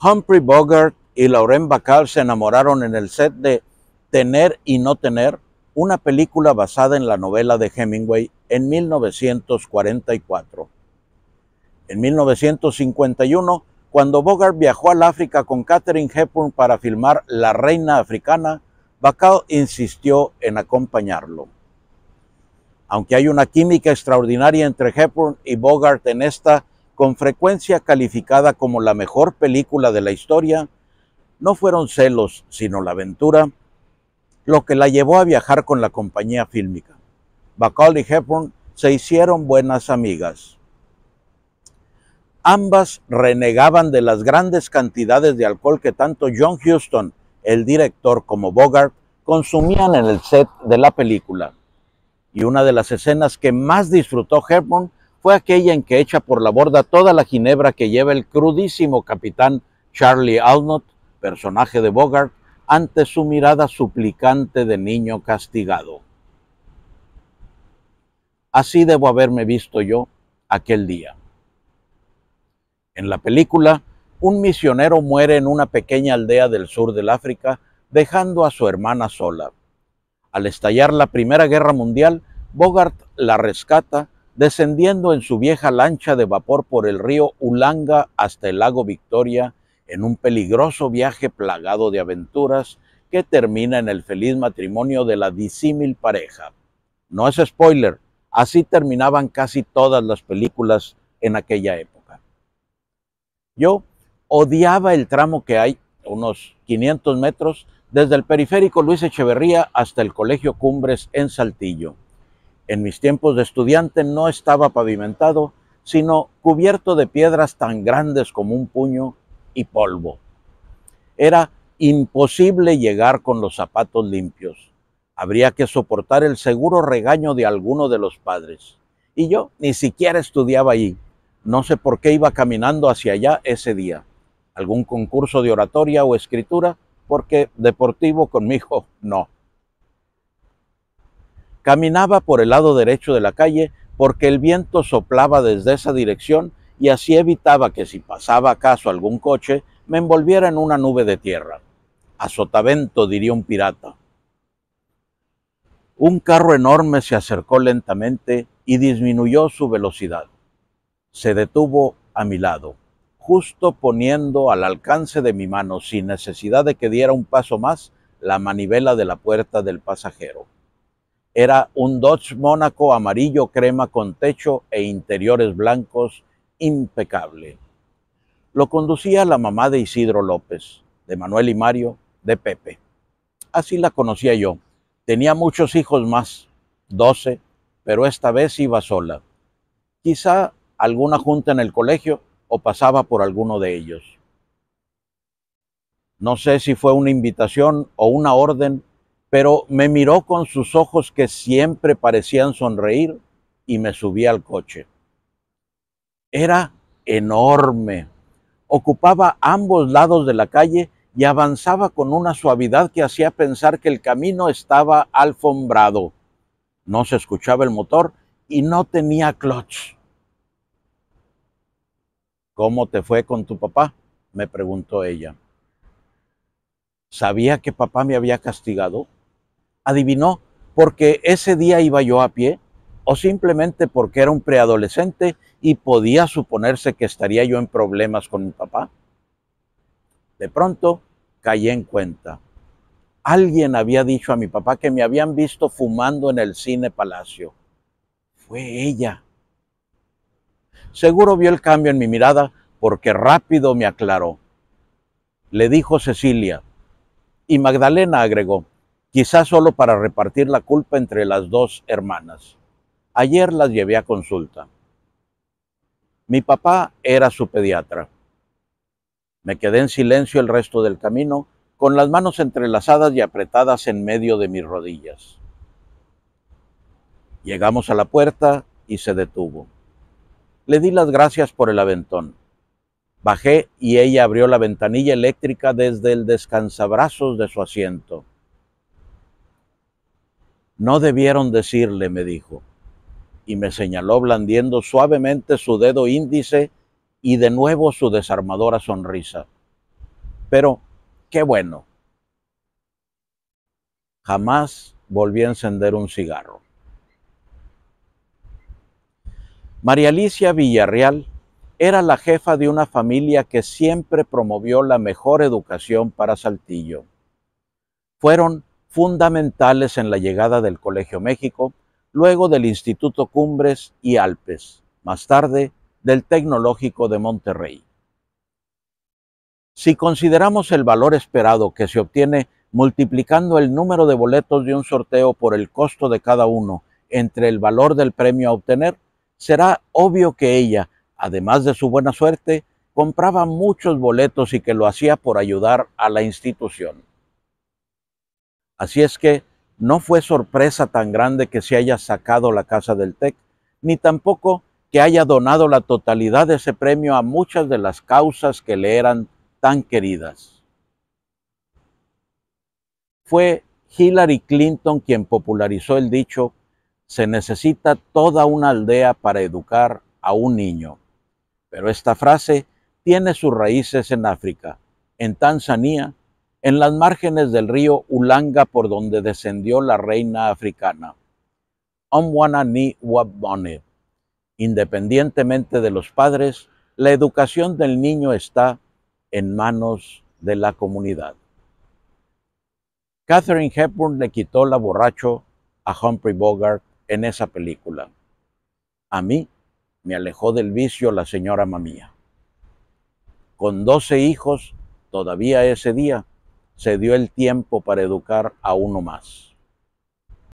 Humphrey Bogart y Lauren Bacall se enamoraron en el set de Tener y No Tener, una película basada en la novela de Hemingway en 1944. En 1951, cuando Bogart viajó al África con Catherine Hepburn para filmar La Reina Africana, Bacall insistió en acompañarlo. Aunque hay una química extraordinaria entre Hepburn y Bogart en esta con frecuencia calificada como la mejor película de la historia, no fueron celos, sino la aventura, lo que la llevó a viajar con la compañía fílmica. Bacall y Hepburn se hicieron buenas amigas. Ambas renegaban de las grandes cantidades de alcohol que tanto John Huston, el director, como Bogart consumían en el set de la película. Y una de las escenas que más disfrutó Hepburn fue aquella en que echa por la borda toda la ginebra que lleva el crudísimo capitán Charlie Alnott, personaje de Bogart, ante su mirada suplicante de niño castigado. Así debo haberme visto yo aquel día. En la película, un misionero muere en una pequeña aldea del sur del África, dejando a su hermana sola. Al estallar la Primera Guerra Mundial, Bogart la rescata descendiendo en su vieja lancha de vapor por el río Ulanga hasta el lago Victoria, en un peligroso viaje plagado de aventuras que termina en el feliz matrimonio de la disímil pareja. No es spoiler, así terminaban casi todas las películas en aquella época. Yo odiaba el tramo que hay, unos 500 metros, desde el periférico Luis Echeverría hasta el Colegio Cumbres en Saltillo. En mis tiempos de estudiante no estaba pavimentado, sino cubierto de piedras tan grandes como un puño y polvo. Era imposible llegar con los zapatos limpios. Habría que soportar el seguro regaño de alguno de los padres. Y yo ni siquiera estudiaba allí. No sé por qué iba caminando hacia allá ese día. Algún concurso de oratoria o escritura, porque deportivo conmigo no. Caminaba por el lado derecho de la calle porque el viento soplaba desde esa dirección y así evitaba que si pasaba acaso algún coche me envolviera en una nube de tierra. A sotavento, diría un pirata. Un carro enorme se acercó lentamente y disminuyó su velocidad. Se detuvo a mi lado, justo poniendo al alcance de mi mano, sin necesidad de que diera un paso más, la manivela de la puerta del pasajero. Era un Dodge Mónaco amarillo crema con techo e interiores blancos impecable. Lo conducía la mamá de Isidro López, de Manuel y Mario, de Pepe. Así la conocía yo. Tenía muchos hijos más, doce, pero esta vez iba sola. Quizá alguna junta en el colegio o pasaba por alguno de ellos. No sé si fue una invitación o una orden pero me miró con sus ojos que siempre parecían sonreír y me subí al coche. Era enorme, ocupaba ambos lados de la calle y avanzaba con una suavidad que hacía pensar que el camino estaba alfombrado. No se escuchaba el motor y no tenía clutch. ¿Cómo te fue con tu papá? me preguntó ella. ¿Sabía que papá me había castigado? adivinó porque ese día iba yo a pie o simplemente porque era un preadolescente y podía suponerse que estaría yo en problemas con mi papá. De pronto caí en cuenta. Alguien había dicho a mi papá que me habían visto fumando en el cine Palacio. Fue ella. Seguro vio el cambio en mi mirada porque rápido me aclaró. Le dijo Cecilia. Y Magdalena agregó, quizás solo para repartir la culpa entre las dos hermanas. Ayer las llevé a consulta. Mi papá era su pediatra. Me quedé en silencio el resto del camino, con las manos entrelazadas y apretadas en medio de mis rodillas. Llegamos a la puerta y se detuvo. Le di las gracias por el aventón. Bajé y ella abrió la ventanilla eléctrica desde el descansabrazos de su asiento. No debieron decirle, me dijo, y me señaló blandiendo suavemente su dedo índice y de nuevo su desarmadora sonrisa. Pero, qué bueno. Jamás volví a encender un cigarro. María Alicia Villarreal era la jefa de una familia que siempre promovió la mejor educación para Saltillo. Fueron fundamentales en la llegada del Colegio México, luego del Instituto Cumbres y Alpes, más tarde del Tecnológico de Monterrey. Si consideramos el valor esperado que se obtiene multiplicando el número de boletos de un sorteo por el costo de cada uno entre el valor del premio a obtener, será obvio que ella, además de su buena suerte, compraba muchos boletos y que lo hacía por ayudar a la institución. Así es que no fue sorpresa tan grande que se haya sacado la casa del TEC, ni tampoco que haya donado la totalidad de ese premio a muchas de las causas que le eran tan queridas. Fue Hillary Clinton quien popularizó el dicho, se necesita toda una aldea para educar a un niño. Pero esta frase tiene sus raíces en África, en Tanzania, en las márgenes del río Ulanga por donde descendió la reina africana, Omwana ni Wabone. Independientemente de los padres, la educación del niño está en manos de la comunidad. Catherine Hepburn le quitó la borracho a Humphrey Bogart en esa película. A mí me alejó del vicio la señora mamía. Con doce hijos, todavía ese día, se dio el tiempo para educar a uno más.